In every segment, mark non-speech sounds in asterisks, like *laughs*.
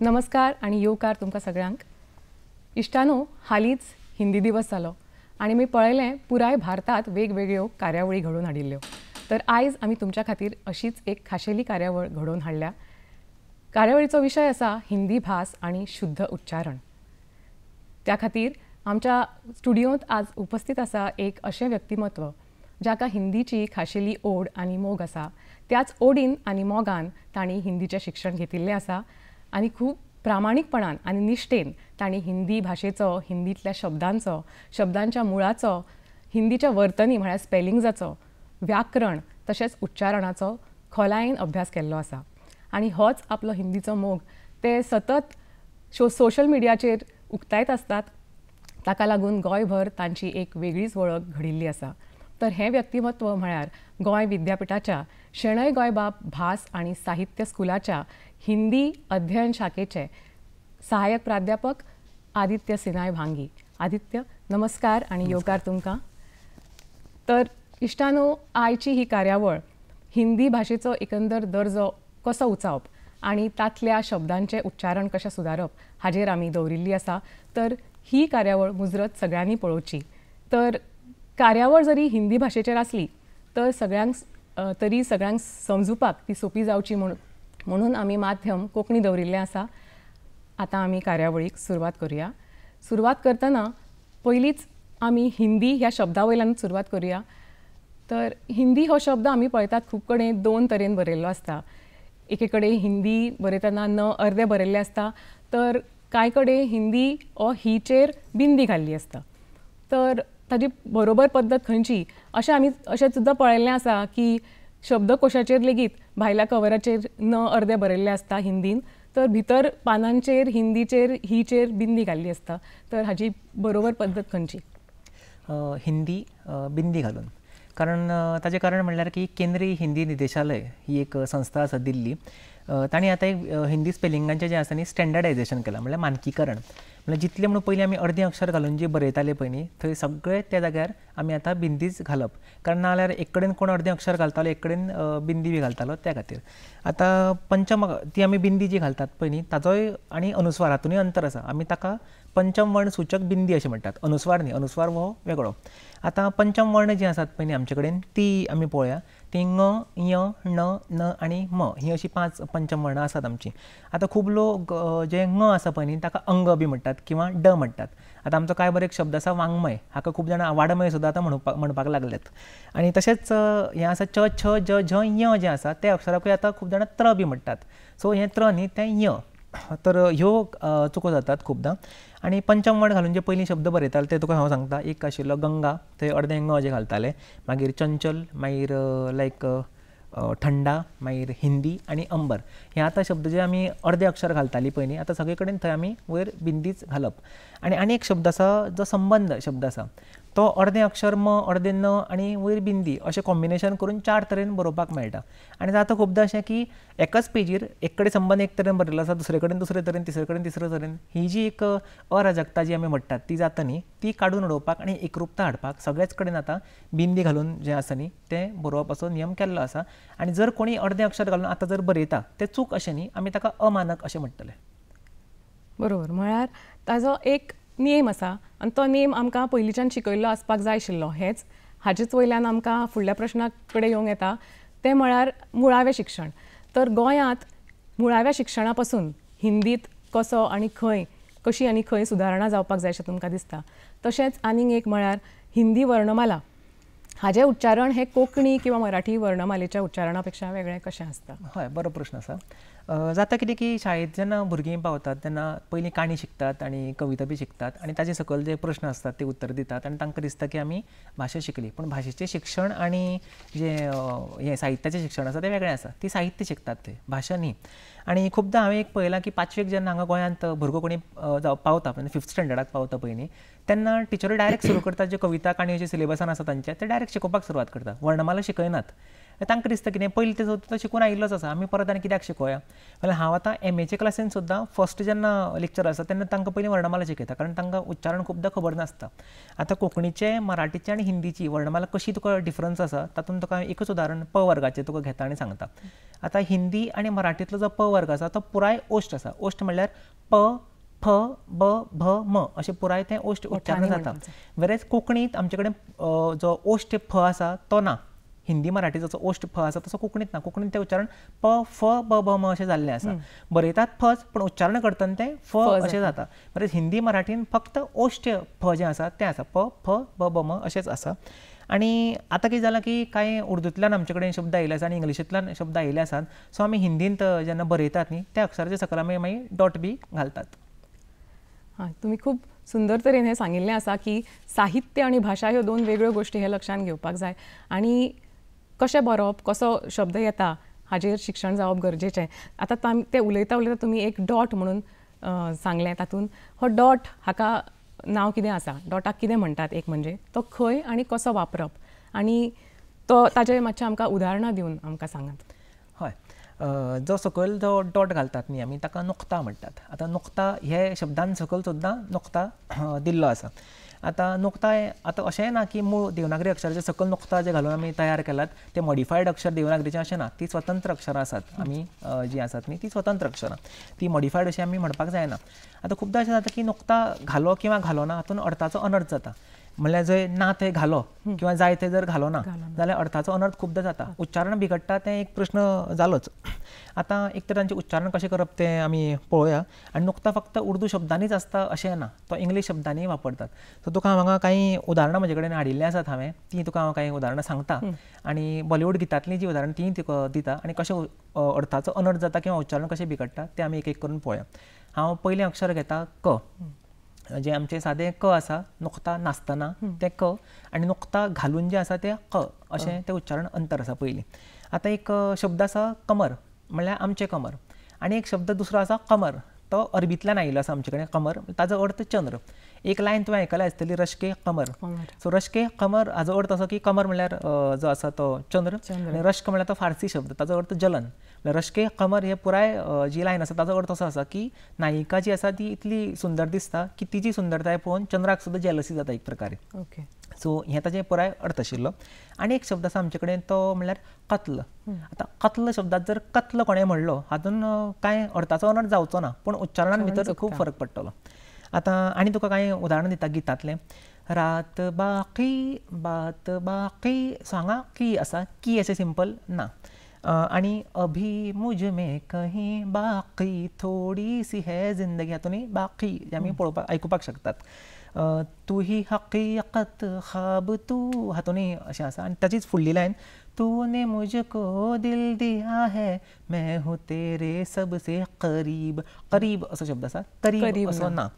नमस्कार आणि योकार तुमकां सगळ्यांक इश्टानो हालींच हिंदी दिवस जालो आणि मी पळयलें पुराय भारतात वेगवेगळ्यो कार्यावळी घडोवन हाडिल्ल्यो तर आयज आमी तुमच्या खातीर अशीच एक खाशेली कार्यावळ घडोवन हाडल्या कार्यावळीचो विशय आसा हिंदी भास आनी शुद्ध उच्चारण त्या खातीर आमच्या स्टुडियोंत आज उपस्थित आसा एक अशें व्यक्तिमत्व जाका हिंदीची खाशेली ओड आनी मोग आसा त्याच ओडीन आनी मोगान तांणी हिंदीचें शिक्षण घेतिल्लें आसा आणि खूप प्रामाणिकपणान आणि निष्ठेन तांणी हिंदी भाषेचं हिंदीतल्या शब्दांचं शब्दांच्या मुळाचो हिंदीच्या वर्तनी म्हळ्यार स्पेलिंग्जाचं व्याकरण तशेंच उच्चारणाचो खोलायेन अभ्यास केल्लो आसा आणि होच आपलो हिंदीचो मोग ते सतत शो सोशल मिडियाचेर उक्तायत असतात ताका लागून गोंयभर तांची एक वेगळीच वळख घडिल्ली आसा तर हे व्यक्तिमत्व म्हळ्यार गोंय विद्यापीठाच्या शेणय गोंयबाब भास आणि साहित्य स्कुलाच्या हिंदी अध्ययन शाखेचे सहाय्यक प्राध्यापक आदित्य सिनाय भांगी आदित्य नमस्कार आणि योकार तुमकां तर इष्टानो आयची ही कार्यावळ हिंदी भाशेचो एकंदर दर्जो कसो उचावप आणि तातल्या शब्दांचे उच्चारण कशें सुदारप हाजेर आमी दवरिल्ली आसा तर ही कार्यावळ मुजरत सगळ्यांनी पळोवची तर कार्यावळ जरी हिंदी भाशेचेर आसली तर सगळ्यांक तरी सगळ्यांक समजुपाक ती सोपी जावची म्हणून म्हणून आम्ही माध्यम कोंकणी दवरिल्लें आसा आतां आमी कार्यावळीक सुरवात करुया सुरवात करतना पयलींच आमी हिंदी ह्या शब्दा वयल्यान सुरवात करुया तर हिंदी हो शब्द आमी पळयतात खूब कडेन दोन तरेन बरयल्लो आसता एके कडेन हिंदी बरयतना न अर्दे बरयल्लें आसता तर कांय कडेन हिंदी ओ हीचेर बिंदी घाल्ली आसता तर ताजी बरोबर पद्दत खंयची अशें आमी अशें सुद्दां पळयल्लें आसा की शब्दकोशाचेर लेगीत भायल्या कवराचेर न अर्दे बरयल्ले आसता हिंदीन तर भितर पानांचेर हिंदीचेर हीचेर बिंदी घाल्ली आसता तर हाची बरोबर पद्दत खंयची हिंदी बिंदी घालून कारण ताजें कारण म्हणल्यार की केंद्रीय हिंदी निदेशालय ही एक संस्था आसा दिल्ली तांणी आतां एक हिंदी स्पेलिंगांचें जें आसा न्ही स्टँडर्डायजेशन केलां म्हणल्यार मानकीकरण म्हणजे जितले म्हणून पहिले आम्ही अर्धे अक्षर घालून जे बरयताले पहिली थंय सगळे त्या जाग्यार आम्ही आता बिंदीच घालप कारण ना जाल्यार एक कडेन कोण अर्धे अक्षर घालतालो एक कडेन बिंदी बी घालतालो त्या खातीर आतां पंचम ती आमी बिंदी जी घालतात पय न्ही ताजोय आनी हातूंतय अंतर आसा आमी ताका पंचम वर्ण सूचक बिंदी अशें म्हणटात अनुस्वार न्ही अनुस्वार हो वेगळो आतां पंचम वर्ण जे आसात पळय आमचे कडेन ती आमी पळोवया ती ङ य ण न आणि म ही अशी पाच पंचमवर्ण असतात आमची आता खूप लोक जे ङ आसा पळय न्ही ताका अंग बी म्हणतात किंवा ड म्हणतात आता आमचा काय बरं एक शब्द असा वाङ्मय हाका खूप जाणां वाडमय सुद्धा आता म्हणपाक म्हणपाक लागलेत आणि तसेच हे असं च छ ज झ य जें आसा त्या अक्षराकूय आता खूप जाणां त्र बी म्हणतात सो हे त्र न्ही ते य तर ह्यो चुको जातात खुबदां आनी वर्ण घालून जे पहिली शब्द बरयताले ते तुका हांव सांगता एक आशिल्लो गंगा थंय अर्दे अंग जे घालताले मागीर चंचल मागीर लायक थंडा मागीर हिंदी आणि अंबर हे आतां शब्द जे आमी अर्दे अक्षर घालताली पयलीं आतां सगळे कडेन थंय आमी वयर बिंदीच घालप आनी आनी एक शब्द आसा जो संबंद शब्द आसा तो अर्दे अक्षर म अर्दे न आणि वयर बिंदी असे कॉम्बिनेशन करून चार तरेन बरोवपाक मेळटा आणि जाता खुबदां असे की एकाच पेजीर एक कडेन संबंद एक तरेन बरयलो आसा दुसरे कडेन दुसरे तरेन तिसरे कडेन तिसरे तरेन ही जी एक अराजकता जी आमी म्हणटात ती जाता न्ही ती काढून उडोवपाक आनी एकरूपता हाडपाक सगळेच कडेन आतां बिंदी घालून जे आसा न्ही तें असो नियम केल्लो आसा आनी जर कोणी अर्दें अक्षर घालून आता जर बरयता ते चूक अशें न्ही आमी ताका अमानक असे म्हणटले बरोबर म्हळ्यार ताजो एक नियम आसा आणि तो नेम आमकां पयलींच्यान शिकयल्लो आसपाक जाय आशिल्लो हेंच हाजेच वयल्यान आमकां फुडल्या प्रश्नाकडे कडेन येवंक येता तें म्हळ्यार मुळावें शिक्षण तर गोंयांत मुळाव्या शिक्षणा पासून हिंदीत कसो आनी खंय कशी आनी खंय सुदारणां जावपाक जाय अशें तुमकां दिसता तशेंच आनीक एक म्हळ्यार हिंदी वर्णमाला हाजें उच्चारण हें कोंकणी किंवां मराठी वर्णमालेच्या उच्चारणा पेक्षा वेगळें कशें आसता हय बरो प्रश्न आसा जाता कितें की शाळेंत जेन्ना भुरगीं पावतात तेन्ना पयलीं काणी शिकतात आनी कविता बी शिकतात आनी ताचे सकयल जे प्रश्न आसतात ते उत्तर दितात आनी तांकां दिसता की आमी भाशा शिकली पूण भाशेचें शिक्षण आनी जे हें साहित्याचें शिक्षण आसा तें वेगळें आसा ती साहित्य शिकतात ते भाशा न्ही आनी खुबदां हांवें एक पळयलां की पांचवेक जेन्ना हांगा गोंयांत भुरगो कोणी पावता म्हणजे फिफ्थ स्टँडर्डाक पावता पयलीं त्यांना टीचर डायरेक्ट सुरू करतात ज्यो कविता काणयो जे सिलेबसान आसा तांचे ते डायरेक्ट शिकोवपाक सुरुवात करता वर्णमाला शिकयनात तांकां दिसता कितें पयलीं ते तो शिकून आयिल्लोच आसा आमी परत आनी कित्याक शिकोया जाल्यार हांव आतां एम एचे क्लासीन सुद्दां फर्स्ट जेन्ना लेक्चर आसा तेन्ना तांकां पयलीं वर्णमाला शिकयता कारण तांकां उच्चारण खुबदां खबर नासता आतां कोंकणीचे मराठीचे आनी हिंदीची वर्णमाला कशी तुका डिफरन्स आसा तातूंत तुका एकच उदाहरण प वर्गाचे तुका घेता आनी सांगता आतां हिंदी आनी मराठींतलो जो प वर्ग आसा तो पुराय ओश्ट आसा ओश्ट म्हणल्यार प फ ब भ म असे पुराय ते ओष्ट उच्चारण जाता वेरेज कोकणीत आमचे कडेन जो ओष्ठ फ आसा तो ना हिंदी मराठी जो ओश्ट फ असा तसं कोकणीत ना कोकणीत ते उच्चारण प फ ब भ म असे जाल्लें आसा बरेतात फच पण उच्चारण करताना ते फ असे जाता बरेच हिंदी मराठीन फक्त ओष्ट फ जे असा ते असा प फ ब भ म असेच असा आणि आता कितें झालं की कांय उर्दूंतल्यान आमच्याकडे शब्द आयिल्ले असतात आणि इंग्लिशींतल्यान शब्द आयिल्ले असतात सो आम्ही हिंदींत जे बरयतात न्ही त्या अक्षराचे सकयल आमी डॉट बी घालतात हां तुम्ही खूप सुंदर तरेन हें सांगिल्लें आसा की साहित्य आणि भाषा ह्यो दोन वेगळ्यो गोष्टी हे लक्षात घेवपाक जाय आणि कशें बरोवप कसो शब्द येता हाजेर शिक्षण जावप गरजेचे आता ते उलयता उलयता तुम्ही एक डॉट म्हणून सांगले तातून हो डॉट हाका नाव कितें आसा डॉटाक कितें म्हणतात एक म्हणजे तो खंय आणि कसो वापरप आणि तो ताजे मातशें आमकां उदाहरणां दिवन आमकां सांगात जो सकयल जो डॉट घालतात न्ही आमी ताका नुकता म्हणटात आतां नुकता हे शब्दान सकयल सुद्दां नुकता *clears throat* दिल्लो आसा आतां नुकता आतां अशेंय ना की मूळ देवनागरी अक्षराचे सकल नुकता जे घालून आमी तयार केलात ते मॉडिफायड अक्षर देवनागरीचे अशें ना ती स्वतंत्र अक्षरां आसात आमी जी आसात न्ही ती स्वतंत्र अक्षरां ती मॉडिफायड अशी आमी म्हणपाक जायना आतां खुबदां अशें जाता की नुकता घालो किंवा घालो ना हातून अर्थाचो अनर्थ जाता म्हणल्यार जंय ना थंय घालो किंवा जाय तें जर घालो ना जाल्यार अर्थाचो अनर्थ खुबदां जाता उच्चारण बिघडटा तें एक प्रश्न जालोच आतां एक तर तांचें उच्चारण कशें करप तें आमी पळोवया आनी नुकता फक्त उर्दू शब्दांनीच आसता अशें ना तो इंग्लीश शब्दांनी वापरतात सो तुका हांगा कांय उदाहरणां म्हजे कडेन हाडिल्लीं आसात हांवें तीं तुका हांव कांय उदाहरणां सांगता आनी बॉलिवूड गितांतलीं जीं उदाहरणां तीं तुका दिता आनी कशें अर्थाचो अनर्थ जाता किंवा उच्चारण कशें बिघडटा तें आमी एक एक करून पळोवया हांव पयलें अक्षर घेता क जे आमचे साधे क असा नुकता नसताना ते क आणि नुकता घालून जे असा ते क असे ते उच्चारण अंतर असा पहिले आता एक शब्द असा कमर म्हणजे आमचे कमर आणि एक शब्द दुसरा असा कमर तो अरबीतल्यान आयिल्लो आसा आमचे कमर ताजो अर्थ चंद्र एक लाईन तुम्ही ऐकला आसतली रश्के कमर सो रश्के कमर हाजो अर्थ असा की कमर म्हळ्यार जो असा तो चंद्र आणि रश्क म्हळ्यार तो फारसी शब्द ताजो अर्थ जलन म्हणजे रश्के कमर हे पुराय जी लाईन असा ताजो अर्थ असो असा की नायिका जी असा ती इतली सुंदर दिसता की तिची सुंदरताय पळोवन चंद्राक सुद्धा जेलसी जाता एक प्रकारे ओके सो हें ताचे पुराय अर्थ आशिल्लो आनी एक शब्द आसा आमचे कडेन तो म्हणल्यार कत्ल आतां कत्ल शब्दात जर कत्ल कोणें म्हणलो हातून कांय अर्थाचो अनर्थ जावचो ना पूण उच्चारणान भितर खूब फरक पडटलो आतां आनी तुका कांय उदाहरण दिता गितांतलें रात बाकी बात बाकी सो की आसा की अशें सिंपल ना आणि अभी मुझ कही बाकी थोडी सी है जिंदगी हातून बाकी आमी पळोवपाक आयकुपाक शकतात तू ही हकीकत ख्वाब तू हातोनी अशें आसा आनी ताचीच फुडली लायन तूने मुझको दिल दिया है मैं हूँ तेरे सबसे करीब करीब असो शब्द आसा करीब असो ना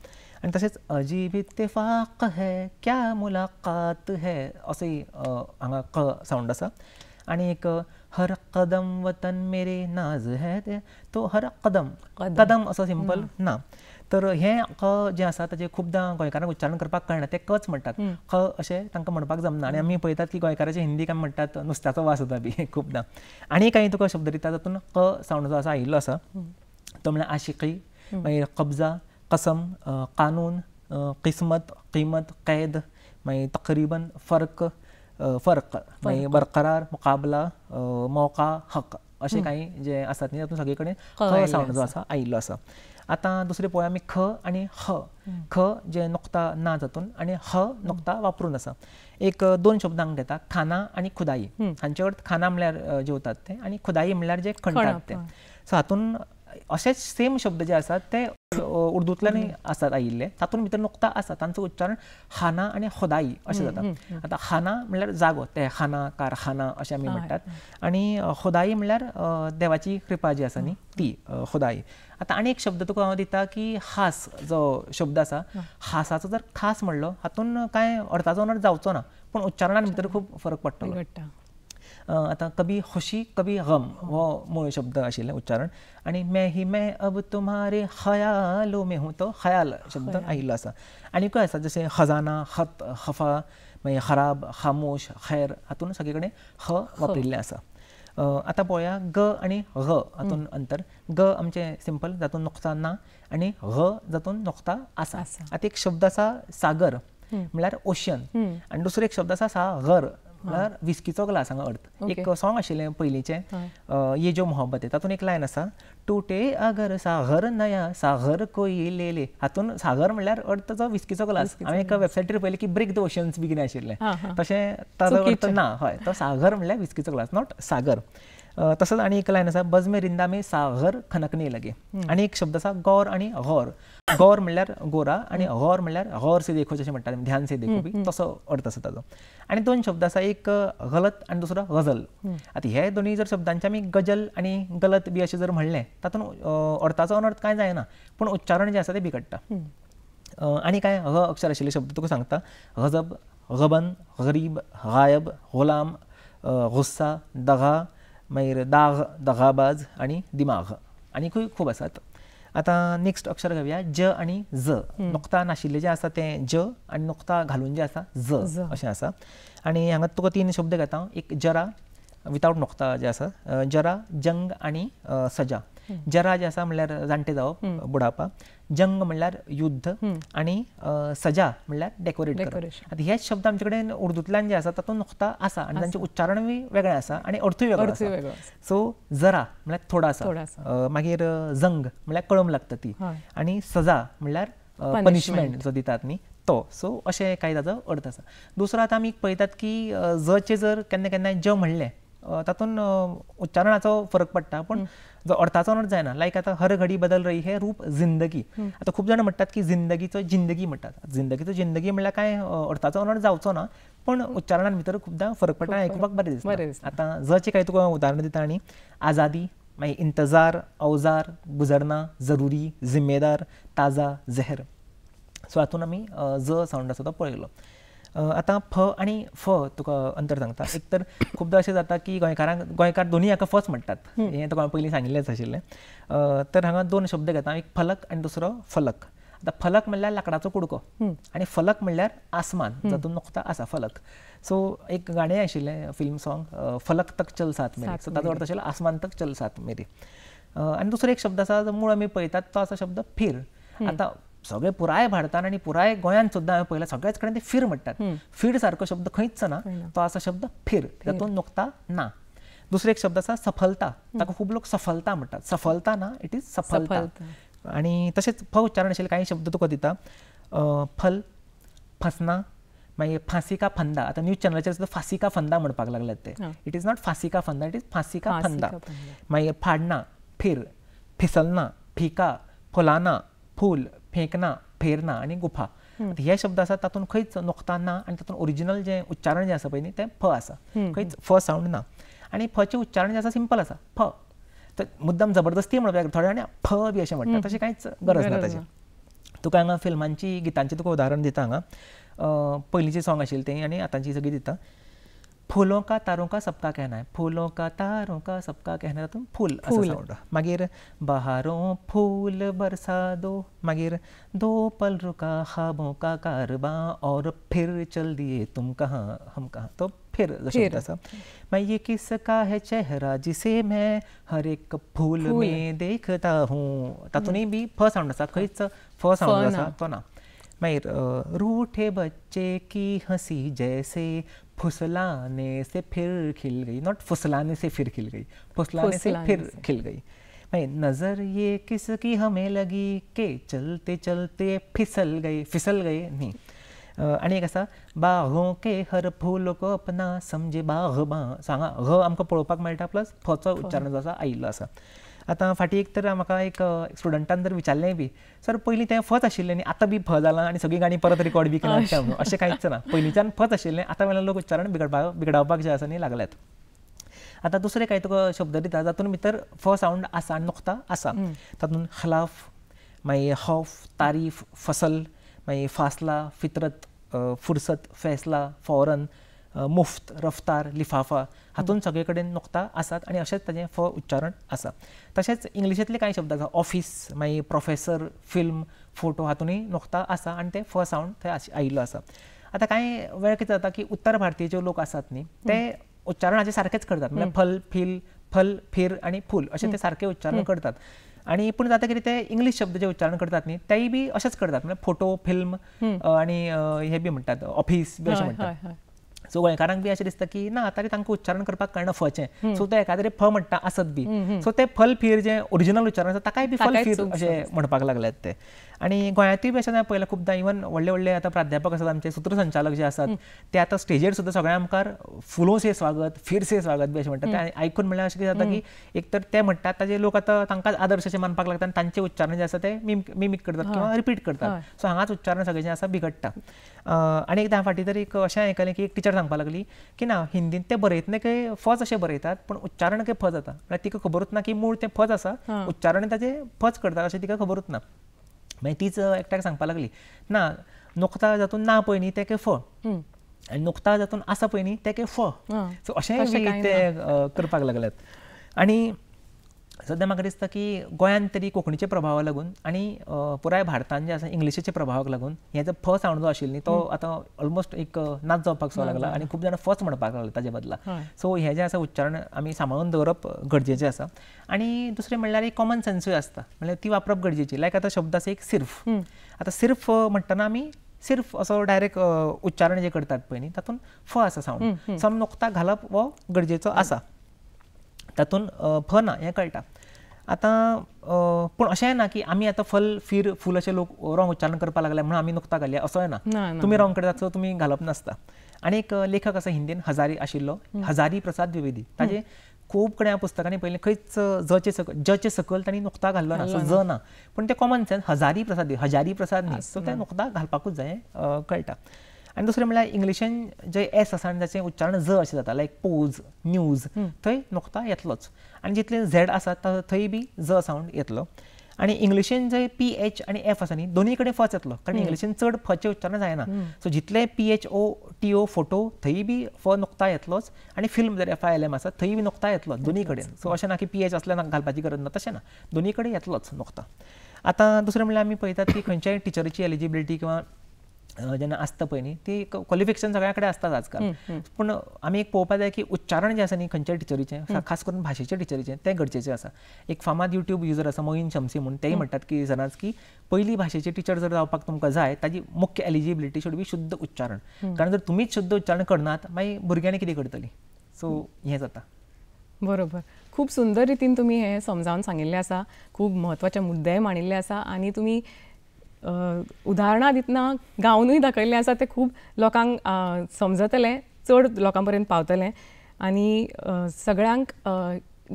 आनी तशेंच अजीब इत्तेफाक है क्या मुलाकात है असोय हांगा क सावंड आसा आनी एक हर कदम वतन मेरे नाज है तो हर कदम कदम, कदम असो सिंपल हम्म. ना तर हे क जे असा ताचें खुबदां गोंयकारांक उच्चारण करपाक कळना तें कच म्हणटात क अशें तांकां म्हणपाक जमना आनी आमी पळयतात की गोंयकाराचे हिंदी आमी म्हणटात नुस्त्याचो वास होता बी *laughs* खुबदां आनी काही तुका शब्द दिता तातूंत क सावंड जो आसा आयिल्लो आसा तो म्हळ्यार आशिकी मागीर कब्जा कसम कानून किस्मत किमत कैद मागीर तकरीबन फर्क फर्क मागीर बरकरार मुकाबला मौका हक अशें काही जे आसात न्ही सगळीकडे सगळे कडेन क सावंड जो आसा आयिल्लो आसा आता दुसरे पळोवया आमी ख आणि ह ख जे नुकता ना जातून आणि ह नोक्ता वापरून असं एक दोन शब्दांक देतात खाना आणि खुदाई हांचे अर्थ खाना म्हळ्यार जेवतात ते आणि खुदाई म्हणल्यावर जे खंडतात ते सो हातून असे सेम शब्द जे आसात ते उर्दूतल्या असतात आयिल्ले तातून भितर नुकता आसा तांचो उच्चारण हाना आणि होदाई असे जाता आता हाना म्हणल्यार जागो ते हाना कारखाना असे आमी म्हणतात आणि होदाई म्हणल्यार देवाची कृपा जी आसा न्ही ती होदाई आता आणि एक शब्द तुका हांव दिता की हास जो शब्द आसा हासाचो जर खास म्हणलो हातून काय अर्थाचो अनर्थ जावचो ना पण उच्चारणान भितर खूप फरक पडटलो आता कभी खुशी कभी गम हो मूळ शब्द आशिल्ले उच्चारण आणि मे ही मे अब तुम्हारे खयालो मे हूं तो खयाल शब्द आयिल्लो आणि काय आसा जसे खजाना खत खफा मागीर खराब खामोश खैर हातून सगळे कडेन ह वापरिल्ले आसा आतां पळोवया ग आणि ग हातून अंतर ग आमचे सिंपल जातून नुकता ना आणि ग जातून नुकता आसा आता एक शब्द आसा सागर म्हणल्यार ओशियन आणि दुसरो एक शब्द आसा सागर म्हणल्यार विस्कीचो ग्लास हांगा अर्थ एक सॉंग आशिल्लें पयलींचें ये जो मोहब्बत तातूंत एक लायन आसा टुटे आगर सागर नया सागर कोयलेले हातूंत सागर म्हणल्यार अर्थ जो विस्कीचो ग्लास हांवें एका वेबसायटीर पयलें की ब्रेक द ओशन्स बी कितें आशिल्लें तशें ताजो अर्थ ना हय तो सागर म्हणल्यार विस्कीचो ग्लास नॉट सागर तसंच आणि एक लाईन असा बजमे रिंदामे सागर खनकने लगे आणि एक शब्द असा गौर आणि हॉर गौर म्हणल्यार गोरा आणि हॉर म्हणल्यार हॉर से देखो जसे म्हणतात ध्यान से देखो बी तसो अर्थ आसा ताजो आणि दोन शब्द असा एक गलत आणि दुसरा गझल आता हे दोन्ही जर शब्दांचे मी गजल आणि गलत बी असे जर म्हणले तातून अर्थाचा अनर्थ काय जायना पण उच्चारण जे आसा ते बिकटता आणि काय ह अक्षर आशिल्ले शब्द तुका सांगता गजब गबन गरीब गायब गुलाम गुस्सा दगा मागीर दाग दगाबाज आणि दिमाग आनीकूय खूब आसात आता नेक्स्ट अक्षर घेऊया ज आणि ज नुकता नाशिल्ले जे आसा ते ज आणि नुकता घालून जे आसा ज अशें आसा आणि हांगा तुका तीन शब्द घेता एक जरा वितावट नुकता जे आसा जरा जंग आणि सजा जराज असा म्हणल्यार जाणटे जावप बुडापा जंग म्हणल्यार युद्ध आणि सजा म्हणल्यार डेकोरेट करप हे शब्द आमचे कडेन उर्दूतल्यान जे आसा तातूंत नुकता आसा आणि तांचे उच्चारणूय वेगळे आसा आणि अर्थूय वेगळो सो जरा म्हणल्यार थोडा आसा मागीर जंग म्हणल्यार कळम लागता ती आणि सजा म्हणल्यार पनिशमेंट जो दितात न्ही तो सो अशें कांय ताजो अर्थ आसा दुसरो आतां आमी पळयतात की जचे जर केन्ना केन्नाय ज म्हणलें तातूंत उच्चारणाचो फरक पडटा पूण जो अर्थाचो अर्थ जायना लायक आता हर घडी बदल रही हे रूप जिंदगी आता खूब जण म्हणतात की जिंदगीचो जिंदगी म्हणटात जिंदगीचो जिंदगी म्हणल्यार काय अर्थाचो अर्थ जावचो ना पण उच्चारणां भितर खुबदां फरक पडटा आयकुपाक बरें दिसता आता जचे कांय तुका उदाहरण दिता आनी आजादी मागीर इंतजार अवजार गुजरना जरुरी जिम्मेदार ताजा जहर सो हातून आमी ज साउंड आसा तो पळयलो आता फ आणि फ तुका अंतर सांगता एक तर खूपदा असे जाता की गोंयकारांक गोंयकार दोन्ही हाका फच म्हणतात हे तुका पयलीं सांगिल्लेंच आशिल्लें तर हांगा दोन शब्द घेता एक फलक आणि दुसरो फलक आता फलक म्हणल्यार लांकडाचो कुडको आणि फलक म्हणल्यार आसमान जातून नुकता आसा फलक सो एक गाणे आशिल्लें फिल्म सॉंग फलक तक चल सात मेरी सो ताचो अर्थ आशिल्लो आसमान तक चल सात मेरी आणि दुसरो एक शब्द आसा जो मूळ आमी पळयतात तो असा शब्द फिर आता सगळे पुराय भारतान आणि पुराय गोंयांत सुद्धा हांवें सगळ्याच कडे ते फिर म्हणतात फिर सारखा शब्द खंयच ना तो असा शब्द फिर त्यातून नुकता ना दुसरे एक शब्द असा सफलता ताका खूब लोक सफलता म्हणतात सफलता ना इट इज सफलता आणि तसेच फ उच्चारण आशिल्ले कांय शब्द तुका दिता फल फसना मागीर फांसी फंदा आता न्यूज चॅनलाचेर सुद्दां फंदा म्हणपाक लागल्यात ते इट इज नॉट फासिका फंदा इट इज फासीका फंदा मागीर फाडना फिर फिसलना फिका फुलाना फूल फेकना फेरना आणि गुफा ह्या हे शब्द असा तातून खंयच नोकता ना आणि तातूंत ओरिजिनल जे उच्चारण जे आसा पळय न्ही फ असा खंयच फ साऊंड ना आणि फचे उच्चारण जे असा सिंपल असा फ तर मुद्दाम जबरदस्ती म्हणून थोडे आणि फ बी अशें म्हणटा तशें कांयच गरज ना तुका हांगा फिल्मांची गीतांची तुका उदाहरण दिता हांगा पयलींचें सॉंग आशिल्लें तें आणि आतांची सगळी दिता फूलों का तारों का सबका कहना है फूलों का तारों का सबका कहना है तो तुम फूल असो साऊंड बहारों फूल बरसा दो मागीर दो पल रुका खाबों का कारबा और फिर चल दिए तुम कहाँ हम कहाँ तो फिर जशोदा मैं ये किसका है चेहरा जिसे मैं हर एक फूल, फूल में देखता हूँ तातूनय तो बी फ साऊंड आसा खंयच फर्स्ट साउंड आसा तो ना मैं रूठे बच्चे की हंसी जैसे फुसलाने से फिर खिल गई नॉट फुसलाने से फिर खिल गई फुसलाने से फिर खिल गई भाई नज़र ये किसकी हमें लगी के चलते चलते फिसल गए फिसल गए नहीं आणि एक असा बाघो के हर फूल को अपना समजे बाघ बा सांगा घ आमकां पळोवपाक मेळटा प्लस फचो हो. उच्चारण जो आसा आयिल्लो आसा आतां फाटी एक तर म्हाका एक स्टुडंटान जर विचारलें बी सर पयलीं तें फत आशिल्लें न्ही आतां बी फ जालां आनी सगळीं गाणी परत रिकॉर्ड बी केला अशें कांयच ना पयलींच्यान फत आशिल्लें आतां वेळेला लोक उच्चारण बिगडपाक बिगडावपाक जे आसा लागल्यात आतां दुसरे कांय तुका शब्द दिता जातूंत भितर फ सावंड आसा नुकता आसा तातूंत खलाफ मागीर हॉफ तारीफ फसल मागीर फासला फितरत फुर्सत फैसला फौरन मुफ्त रफ्तार लिफाफा हातून सगळे कडेन नुकता आसात आनी अशेंच ताजें फ उच्चारण आसा तशेंच इंग्लिशेंतले कांय शब्द आसा ऑफिस मागीर प्रोफेसर फिल्म फोटो हातूनय नुकता आसा आनी ते फ सावंड थंय आयिल्लो आसा आतां कांय वेळ कितें जाता की उत्तर भारतीय जे लोक आसात न्ही ते उच्चारणाचें सारखेच करतात म्हणजे फल फिल फल फिर आनी फूल अशें ते सारखे उच्चारण करतात आणि पण जाता कितें ते इंग्लीश शब्द जे उच्चारण करतात न्ही बी अशेंच करतात म्हणजे फोटो फिल्म आणि हे बी म्हणतात ऑफिस बी अशें सो गोंयकारांक बी अशें दिसता की ना तरी तांकां उच्चारण करपाक कळना फचें सो ते एकाद्रे फ म्हणटा आसत बी सो ते फल फीर जे ओरिजिनल उच्चारण आसा ताकाय बी फल फीर असे म्हणपाक लागल्यात ते आणि गोंयांतूय बी अशें हांवें खुबदां इवन व्हडले व्हडले आतां प्राध्यापक आसात आमचे सूत्रसंचालक जे आसात ते आतां स्टेजेर सुद्दां सगळ्यां मुखार फुलो से स्वागत फिर से स्वागत बी अशें म्हणटात आणि आयकून म्हणल्यार अशें कितें जाता की एक तर ते म्हणटात ताजे लोक आतां तांकां आदर्श अशें मानपाक लागतात आनी तांचे उच्चारण जे आसा ते मिमीक करतात किंवा रिपीट करतात सो हांगाच उच्चारण सगळें जे आसा बिघडटा आनी एकदां फाटी तरी एक अशें आयकलें की एक टिचर सांगपाक लागली की ना हिंदीन ते बरयतले काय फज अशें बरयतात पूण उच्चारण काय फज जाता म्हळ्यार तिका खबरूच ना की मूळ ते फज आसा उच्चारण ताजें फज करता अशें तिका खबरूच ना मागीर म्हणजे तीच एकट्याक सांगपाक लागली ना नुकता जातून ना पळय न्ही तेके फ आनी नोकता जातून आसा पय न्ही तेके फ सो अशें ते करपाक लागल्यात आनी सध्या म्हाका दिसता की गोंयांत तरी कोंकणीच्या प्रभावाक लागून आनी पुराय भारतांत जे आसा इंग्लिशीच्या प्रभावाक लागून हे जो फ सावंड जो आशिल्ली न्ही तो आतां ऑलमोस्ट एक नाच जावपाक सो लागला आनी खूब जाणां फस म्हणपाक लागला ताजे बदला सो हे जे आसा उच्चारण आमी सांबाळून दवरप गरजेचें आसा आनी दुसरें म्हणल्यार एक कॉमन सेन्सूय आसता म्हणल्यार ती वापरप गरजेची लायक आतां शब्द आसा एक सिर्फ आतां सिर्फ म्हणटना आमी सिर्फ असो डायरेक्ट उच्चारण जे करतात पळय न्ही तातूंत फ आसा सावंड सम आमी घालप हो गरजेचो आसा तातूंत फ ना हें कळटा आतां पूण अशेंय ना की आमी आतां फल फीर फूल असे लोक रॉंग उच्चारण करपाक लागले म्हणून आमी नुकता असं असोय ना तुमी रॉंग करतात सो तुमी घालप नासता आनी एक लेखक आसा हिंदीन हजारी आशिल्लो हजारी प्रसाद द्विवेदी ताजे खूब कडेन पुस्तकांनी पयलें खंयच जचे सकल जचे सकल त्यांनी नुकता घाल्लो ना ज ना पूण ते कॉमन सेन्स हजारी प्रसाद हजारी प्रसाद न्ही सो तें नुकता घालपाकूच जाय कळटा आणि दुसरें म्हळ्यार इंग्लिशन जे एस आसा आनी जाचें उच्चारण ज अशें जाता लायक पोज न्यूज थंय नुकता येतलोच आनी जितलें झॅड आसा थंय बी ज सावंड येतलो आणि इंग्लिशीन जे पी एच आणि एफ आसा न्ही दोनीय कडेन फच येतलो कारण इंग्लिशीन चड फचे उच्चारण जायना सो जितले P H O T O photo थंय बी फ नुकता येतलोच आणि फिल्म जर एफ आय एल एम आसा थंय बी नुकता येतलो दोनी कडेन सो अशें ना की पी एच असल्या घालपाची गरज ना तशें ना दोनी कडेन येतलोच नुकता आतां दुसरें म्हळ्यार आमी पळयतात की खंयच्याय टिचरीची एलिजिबिलिटी किंवा ज्यांना आसता पळय न्ही ती क्वालिफिकेशन सगळ्याकडे कडेन आजकाल पण आम्ही एक पळोवपाक जाय की उच्चारण जे असं न्ही खंयच्या टिचरीचें खास करून भाषेच्या टिचरीचे ते गरजेचे असा एक फामाद युट्यूब युजर आसा मोहिन शमसी म्हणून तेही म्हणटात की सदांच की पहिली भाषेचे टिचर जर जावपाक तुमकां जाय ताजी मुख्य एलिजिबिलिटी शूड बी शुद्ध उच्चारण कारण जर तुम्हीच शुद्ध उच्चारण करणार मागीर भुरग्यांनी कितें करतली सो हे जाता बरोबर खूप सुंदर रितीन तुम्ही हे समजावून सांगिल्लें असा खूप म्हत्वाचे मुद्दे मांडिल्ले असा आणि तुम्ही उदाहरणां दितना गावनूय दाखयल्लें आसा तें खूब लोकांक समजतलें चड लोकां पर्यंत पावतलें आनी सगळ्यांक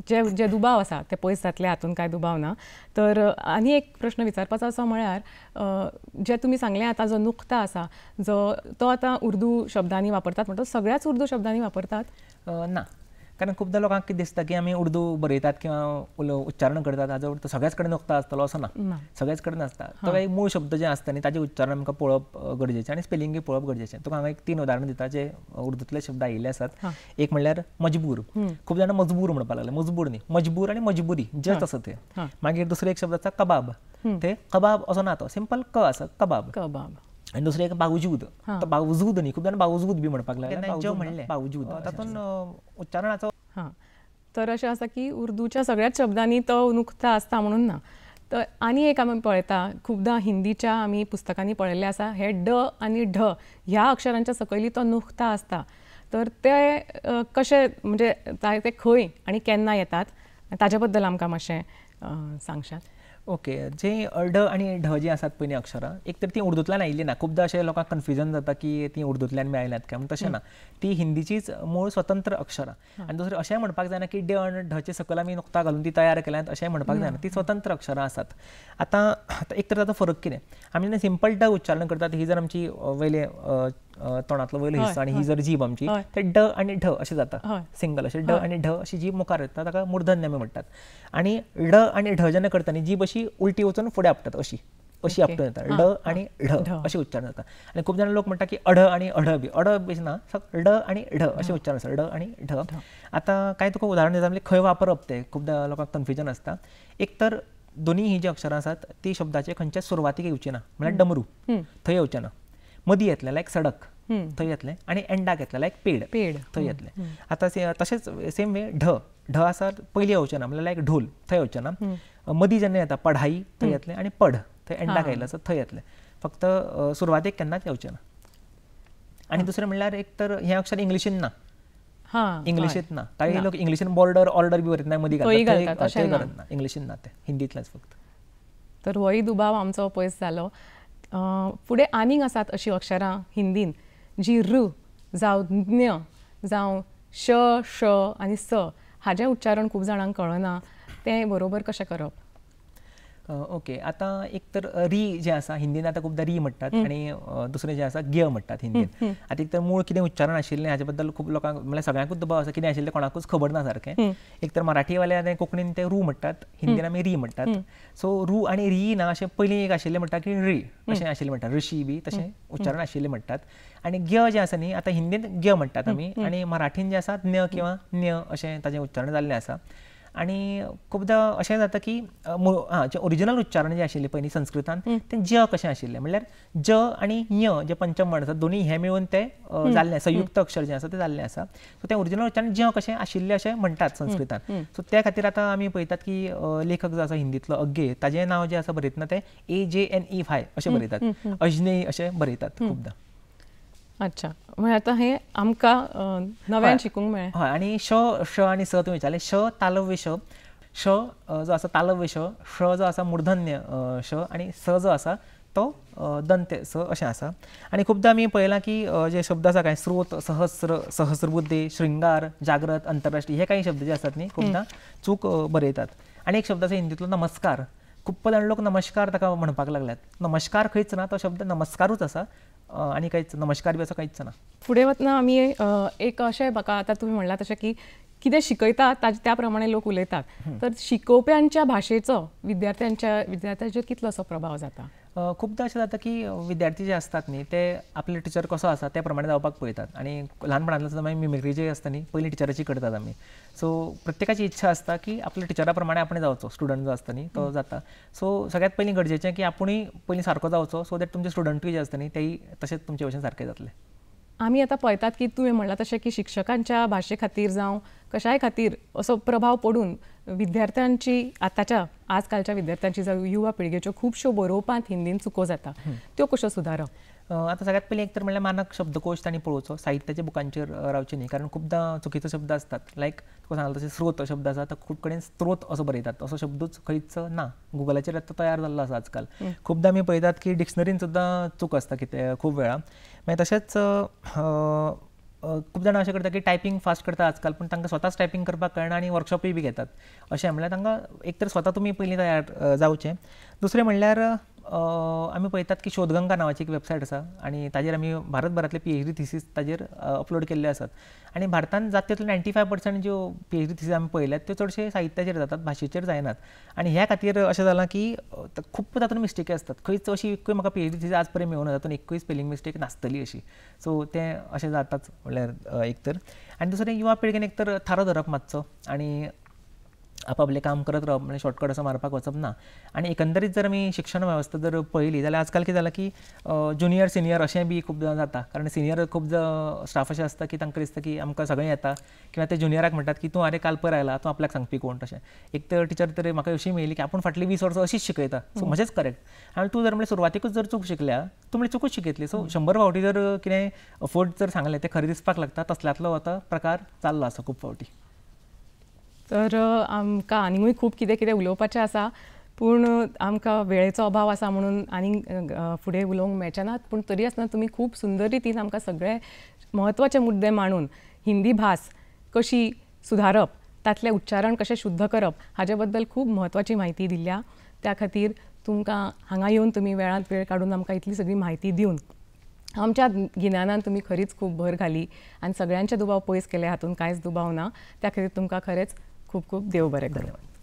जे जे दुबाव आसा ते पयस जातले हातून कांय दुबाव ना तर आनी एक प्रश्न विचारपाचो असो म्हळ्यार जे तुमी सांगलें आतां जो नुकता आसा जो तो आतां उर्दू शब्दांनी वापरतात म्हणटा सगळ्याच उर्दू शब्दांनी वापरतात ना कारण खूपदा लोकांक कितें दिसता की आमी उर्दू बरयतात किंवा उच्चारण करतात हाजो अर्थ सगळ्याच कडेन वखदां आसतलो असो ना सगळ्याच कडेन आसता तो एक मूळ शब्द जे आसता न्ही ताचे उच्चारण आमकां पळोवप गरजेचें आनी स्पेलिंगूय पळोवप गरजेचें तुका हांव एक तीन उदाहरण दिता जे उर्दूतले शब्द आयिल्ले आसात एक म्हणल्यार मजबूर खूप जाणां मजबूर म्हणपाक लागले मजबूर न्ही मजबूर आनी मजबुरी जस्ट आसा ते मागीर दुसरे एक शब्द आसा कबाब ते कबाब असो ना तो सिंपल क आसा कबाब कबाब आणि दुसरें एक बावजूद तर बावजूद न्ही खूप जण बावजूद बी म्हणपाक लागले बावजूद हो, तातून हां तर असं आसा की उर्दूच्या सगळ्याच शब्दांनी तो नुकता असता म्हणून ना तर आणि एक आम्ही पळयता खुबदां हिंदीच्या आम्ही पुस्तकांनी पळले असा हे ड आणि ढ ह्या अक्षरांच्या सकयली तो नुकता असता तर ते कसे म्हणजे ते खंय आणि केन्ना येतात ताचे बद्दल आमकां मातशें सांगशात ओके जे ड आणि ढ जी असतात पहिली अक्षरं एक तर ती उर्दूतल्यान आयिल्लीं ना खूपदा असे लोकांना कन्फ्युजन जाता की ती उर्दूंतल्यान मिळाल्यात काय म्हण तसे ना ती हिंदीचीच मूळ स्वतंत्र अक्षरां आणि दुसरं अशें म्हणपाक जायना की ड आणि ढचे सकयल आमी नुकता घालून ती तयार केल्यात असे म्हणपाक जायना ती स्वतंत्र अक्षरं असतात आता एक तर ताचो फरक किती आम्ही सिंपल ड उच्चारण करतात ही जर आमची वेले तोंडातलं वयलो हिस्सा आणि ही जर जीभ आमची ते ड आणि ढ असे जाता सिंगल असे ड आणि ढ अशी जीभ मुखार येता ताका मूर्धन्यामी म्हणतात आणि ड आणि ढ जेन्ना करताना जीभ अशी उलटी वचून फुडें आपटत अशी अशी आपटून येतात ड आणि ढ असे उच्चारण जातात आणि खूप जण लोक म्हणतात की अढ आणि अढ बी अढ बी ना ड आणि ढ असे उच्चारण आसा ड आणि ढ आता काय तुका उदाहरण दिता म्हणजे खंय वापरप ते खूप लोकांक कन्फ्युजन आसता एक तर दोन्ही ही जी अक्षरं असतात ती शब्दाचे खंच्या सुरवातीक येवचे ना म्हणजे डमरू थंय येवचे ना मदीं येतलेला एक सडक थंय येतले आणि एंडाक येतलेला एक पेड पेड थंय येतले आता तसेच तशेंच सेम वे ढ ढ आसा पयलीं येवचे ना म्हणल्यार एक ढोल थंय येवचे ना मदीं जेन्ना येता पढाई थंय येतले आणि पढ थंय एंडाक आयिल्लो आसा थंय येतले फक्त सुरवातेक केन्नाच येवचे ना आणि दुसरें म्हणल्यार एक तर हे अक्षर इंग्लिशीन ना इंग्लिशीत ना काही लोक इंग्लिशीन बॉर्डर ऑर्डर बी वरत नाही घालतात इंग्लिशीन ना ते हिंदीतलेच फक्त तर होय दुबाव आमचो पयस जालो फुडें आनीक आसात अशी अक्षरां हिंदीन जी रू, जावं ज्ञ जावं श श आनी स हाजें उच्चारण खूब जाणांक कळना तें बरोबर कशें करप ओके आता एक तर री जे असा हिंदीन आता खूपदां री म्हणतात आणि दुसरे जे असा ग्य म्हणतात हिंदीन आता एक तर मूळ कितें उच्चारण आशिल्लें हाचे बद्दल खूब लोकांक म्हळ्यार सगळ्यांकूच दबाव आसा कितें आशिल्लें कोणाकूच खबर ना सारकें एक तर मराठीवाले आणि कोकणीन ते रू म्हणतात हिंदीन आम्ही री म्हणतात सो रू आणि री ना असे पहिली एक आशिल्लें म्हणटा की री असे आशिल्लें म्हणटा ऋषी बी तसे उच्चारण आशिल्लें म्हणतात आणि ग्य जे असं न्ही आतां हिंदीन ग्य म्हणतात आमी आनी मराठीन जे असतात ज्ञ किंवा न असे ताजें उच्चारण जाल्लें आसा आणि खूपदा अशें जाता की हां जे ओरिजिनल उच्चारण जे आशिल्ले पयली संस्कृतान तें ज कशें आशिल्लें म्हणल्यार ज आनी य जे पंचम वर्ण आसा दोनी हें मेळून तें जाल्लें संयुक्त अक्षर जें आसा तें जाल्लें आसा सो तें ओरिजिनल उच्चारण ज कशें आशिल्लें अशें म्हणटात संस्कृतात सो त्या खातीर आतां आमी पळयतात की लेखक जो आसा हिंदीतलो अग्गे ताजें नांव जें आसा बरयतना तें ए जे एन ई फाय अशें बरयतात अजने e अशें बरयतात खुबदां अच्छा म्हणजे आता हे आमकां नव्यान शिकूंक मेळ्ळें हय आनी श श आनी स तुमी विचारलें श तालव्य श श जो आसा तालव्य श श जो आसा मूर्धन्य श आनी स जो आसा तो दंत्य स अशें आसा आनी खुबदां आमी पळयलां की जे शब्द आसा कांय स्रोत सहस्र सहस्रबुद्धी श्रृंगार जागृत आंतरराष्ट्रीय हे काही शब्द जे असतात न्ही खुबदां चूक बरयतात आनी एक शब्द आसा हिंदीतलो नमस्कार खूप जण लोक नमस्कार ताका म्हणपाक लागल्यात नमस्कार खंयच ना तो शब्द नमस्कारूच आसा आणि काहीच नमस्कार बी असं काहीच ना फुडें वतना आम्ही एक अशें बघा आता तुम्ही म्हणला तशें की कितें शिकयता ताजे त्या प्रमाणे लोक उलयतात तर शिकोवप्यांच्या भाशेचो विद्यार्थ्यांच्या कितलो असा प्रभाव जाता खुबदां अशें जाता की विद्यार्थी जे असतात न्ही ते आपले टिचर कसो आसा त्या प्रमाणे जावपाक पळयतात आनी ल्हानपणांतल्यान मी मिमिक्री जी आसता न्ही पयलीं टिचराची करतात आमी सो प्रत्येकाची इच्छा असता की आपल्या टिचरा आपण जावचो स्टुडंट जो असतं न्ही तो जाता सो सगळ्यात पहिली गरजेचे की आपणही पहिली सारको जावचो सो दॅट तुमचे स्टुडंटूय जे असतं न्ही तेही तशेंच तुमचे भशेन सारखे जातले आम्ही आता पळतात की तुम्ही म्हणलां तसे की शिक्षकांच्या भाषे खातीर जावं कशाय खातीर असो प्रभाव पडून विद्यार्थ्यांची आताच्या आजकालच्या विद्यार्थ्यांची जावं युवा पिळगेच्यो खुबश्यो बरोवपांत हिंदीन चुको जाता त्यो कश्यो सुदारप आता सगळ्यात पहिले एक तर म्हणल्यार मानक शब्दकोश तांणी पळोवचो साहित्याच्या बुकांचेर रावचे न्ही कारण खुबदां चुकीचो शब्द असतात लाईक तुका सांगलो तशें स्रोत शब्द असा तो खूब कडेन स्त्रोत असो बरयतात असो शब्दच खंयच ना गुगलाचेर आतां तयार जाल्लो आसा आजकाल खुबदां आमी पळयतात की डिक्शनरीन सुद्दां चूक असता कितें खूब वेळा मागीर तशेंच खूब जाणां अशें करता की टायपिंग फास्ट करता आजकाल पण तांकां स्वताच टायपिंग करपाक कळना आणि वर्कशॉपही बी घेतात अशें म्हणल्यार तांकां एकतर स्वतः तुम्ही पहिली तयार जाऊचे दुसरे म्हणल्यार आम्ही पळतात की शोधगंगा नावाची एक वेबसाईट असा आणि ताजेर आम्ही भारतभरातले पी एच डी थिसीस ताजेर अपलोड केल्ले आसात आणि भारतात जात तितल्यो नायन्टी फायव पर्संट ज्यो पी एच डी थिसीस आमी पळयल्यात त्यो चडशे साहित्याचेर जातात भाशेचेर जायनात आणि ह्या खातीर अशें जालां की खूप तातूंत मिस्टेकी असतात खंयच अशी एकूय म्हाका पी एच डी थिसीस आज पर्यंत मेळूंक ना तातूंत स्पेलिंग मिस्टेक नासतली अशी सो ते अशें जाताच म्हणल्यार एक तर आनी दुसरें युवा पिळगेन एक तर थारो धरप मातसो आणि आपापले काम करत रावप म्हणजे शॉर्टकट असं मारपाक वचप ना आणि एकंदरीत जर मी शिक्षण व्यवस्था जर पळयली जाल्यार आजकाल कितें झालं की ज्युनियर सिनियर असे बी खूप जाता कारण सिनियर खूप स्टाफ असे आसता की तांकां दिसता की आमकां सगळें येता किंवा ते ज्युनियराक म्हणतात की तू अरे काल पर आयला तू आपल्याक सांगपी कोण तसे एक तर टिचर तरी म्हाका अशी मेळली की आपण फाटली वीस वर्ष अशीच शिकयता सो म्हणजेच करेक्ट आणि तू जर म्हणजे सुरवातेकूच जर चूक शिकल्या तू म्हणजे चुकूच शिकयतली सो शंभर फावटी जर कितें अफोर्ड जर सांगले ते खरें दिसपाक लागता तसल्यांतलो आता प्रकार चालला असा खूप फावटी तर आमकां आनीकूय खूब कितें कितें उलोवपाचें आसा पूण आमकां वेळेचो अभाव आसा म्हणून आनीक फुडें उलोवंक मेळचें नात पूण तरी आसतना तुमी खूब सुंदर रितीन आमकां सगळे म्हत्वाचे मुद्दे मांडून हिंदी भास कशी सुधारप तातलें उच्चारण कशें शुद्ध करप हाचे बद्दल खूब म्हत्वाची म्हायती दिल्या त्या खातीर तुमकां हांगा येवन तुमी वेळांत वेळ काडून आमकां इतली सगळी म्हायती दिवन आमच्या गिन्यानान तुमी खरीच खूब भर घाली आनी सगळ्यांचे दुबाव पयस केले हातूंत कांयच दुबाव ना त्या खातीर तुमकां खरेंच खूप खूप देव बरे धन्यवाद